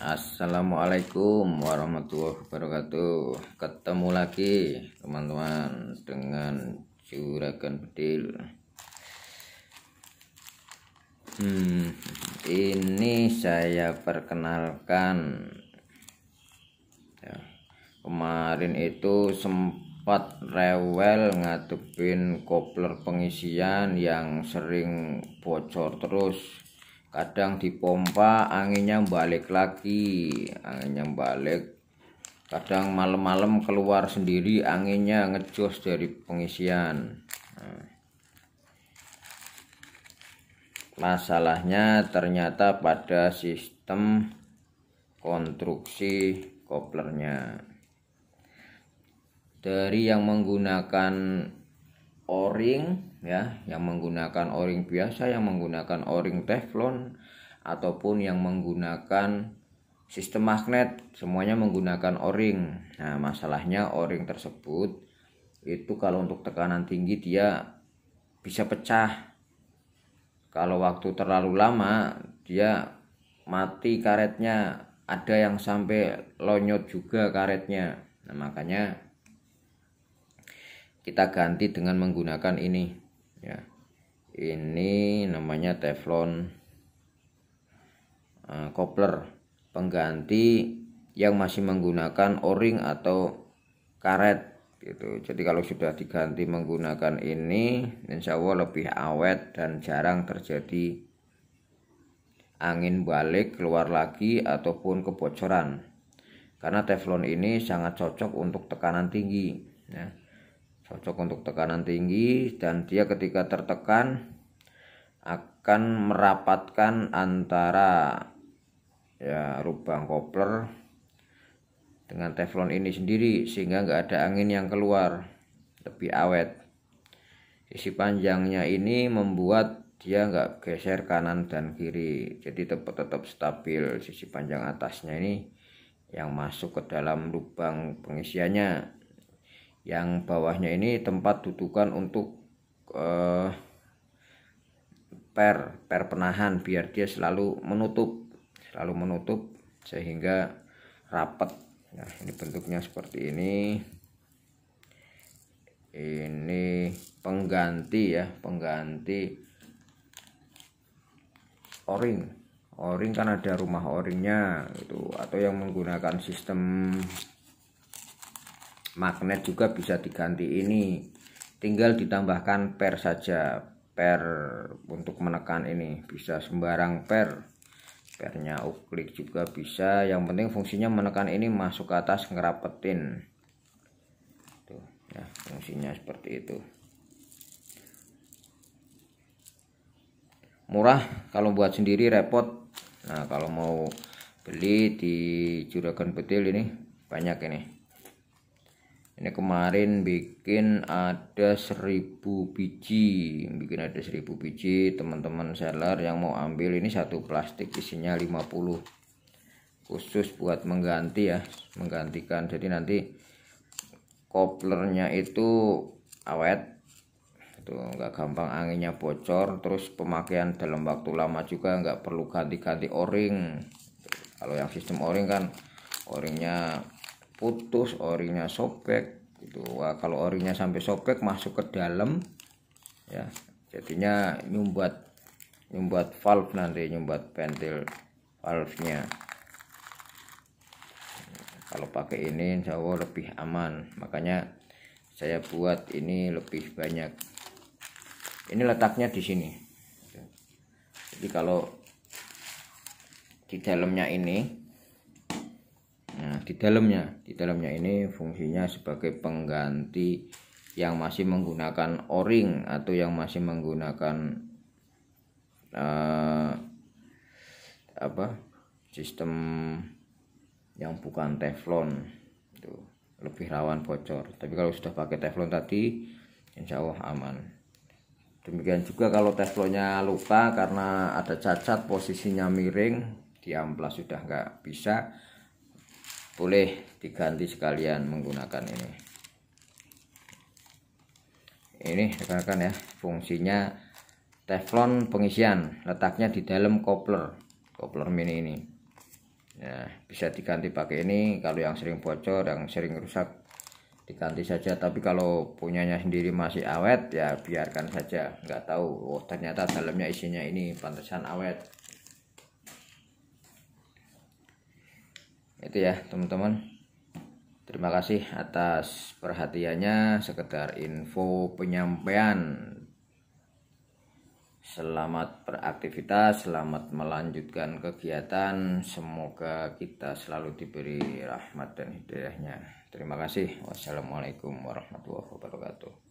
Assalamualaikum warahmatullahi wabarakatuh ketemu lagi teman-teman dengan juragan bedil hmm, ini saya perkenalkan ya, kemarin itu sempat rewel ngadepin kopler pengisian yang sering bocor terus kadang dipompa anginnya balik lagi anginnya balik kadang malam-malam keluar sendiri anginnya ngejos dari pengisian nah. masalahnya ternyata pada sistem konstruksi koplernya dari yang menggunakan o-ring ya yang menggunakan o-ring biasa yang menggunakan o-ring teflon ataupun yang menggunakan sistem magnet semuanya menggunakan o-ring nah masalahnya o-ring tersebut itu kalau untuk tekanan tinggi dia bisa pecah kalau waktu terlalu lama dia mati karetnya ada yang sampai lonyot juga karetnya nah makanya kita ganti dengan menggunakan ini ya ini namanya teflon uh, eh, kopler pengganti yang masih menggunakan o-ring atau karet gitu jadi kalau sudah diganti menggunakan ini insya Allah lebih awet dan jarang terjadi angin balik keluar lagi ataupun kebocoran karena teflon ini sangat cocok untuk tekanan tinggi ya cocok untuk tekanan tinggi dan dia ketika tertekan akan merapatkan antara ya lubang kopler dengan teflon ini sendiri sehingga nggak ada angin yang keluar lebih awet sisi panjangnya ini membuat dia nggak geser kanan dan kiri jadi tetap tetap stabil sisi panjang atasnya ini yang masuk ke dalam lubang pengisiannya yang bawahnya ini tempat dudukan untuk eh, per per penahan biar dia selalu menutup selalu menutup sehingga rapat nah ini bentuknya seperti ini ini pengganti ya pengganti o-ring o-ring kan ada rumah o-ringnya gitu atau yang menggunakan sistem magnet juga bisa diganti ini tinggal ditambahkan per saja per untuk menekan ini bisa sembarang per pernya uklik juga bisa yang penting fungsinya menekan ini masuk ke atas ngerapetin tuh ya fungsinya seperti itu murah kalau buat sendiri repot nah kalau mau beli di juragan betil ini banyak ini ini kemarin bikin ada seribu biji bikin ada seribu biji teman-teman seller yang mau ambil ini satu plastik isinya 50 khusus buat mengganti ya menggantikan jadi nanti koplernya itu awet itu nggak gampang anginnya bocor terus pemakaian dalam waktu lama juga nggak perlu ganti-ganti o-ring kalau yang sistem o-ring kan o-ringnya putus orinya sobek itu Wah, kalau orinya sampai sobek masuk ke dalam ya jadinya nyumbat nyumbat valve nanti nyumbat pentil valve nya kalau pakai ini insya Allah lebih aman makanya saya buat ini lebih banyak ini letaknya di sini jadi kalau di dalamnya ini di dalamnya, di dalamnya ini fungsinya sebagai pengganti yang masih menggunakan o-ring atau yang masih menggunakan uh, apa? sistem yang bukan teflon. Itu lebih rawan bocor. Tapi kalau sudah pakai teflon tadi, insya Allah aman. Demikian juga kalau teflonnya lupa karena ada cacat posisinya miring, di amplas sudah nggak bisa boleh diganti sekalian menggunakan ini ini rekan-rekan ya fungsinya teflon pengisian letaknya di dalam kopler kopler mini ini nah bisa diganti pakai ini kalau yang sering bocor yang sering rusak diganti saja tapi kalau punyanya sendiri masih awet ya biarkan saja nggak tahu oh ternyata dalamnya isinya ini pantesan awet itu ya teman-teman terima kasih atas perhatiannya sekedar info penyampaian selamat beraktivitas selamat melanjutkan kegiatan semoga kita selalu diberi rahmat dan hidayahnya terima kasih wassalamualaikum warahmatullahi wabarakatuh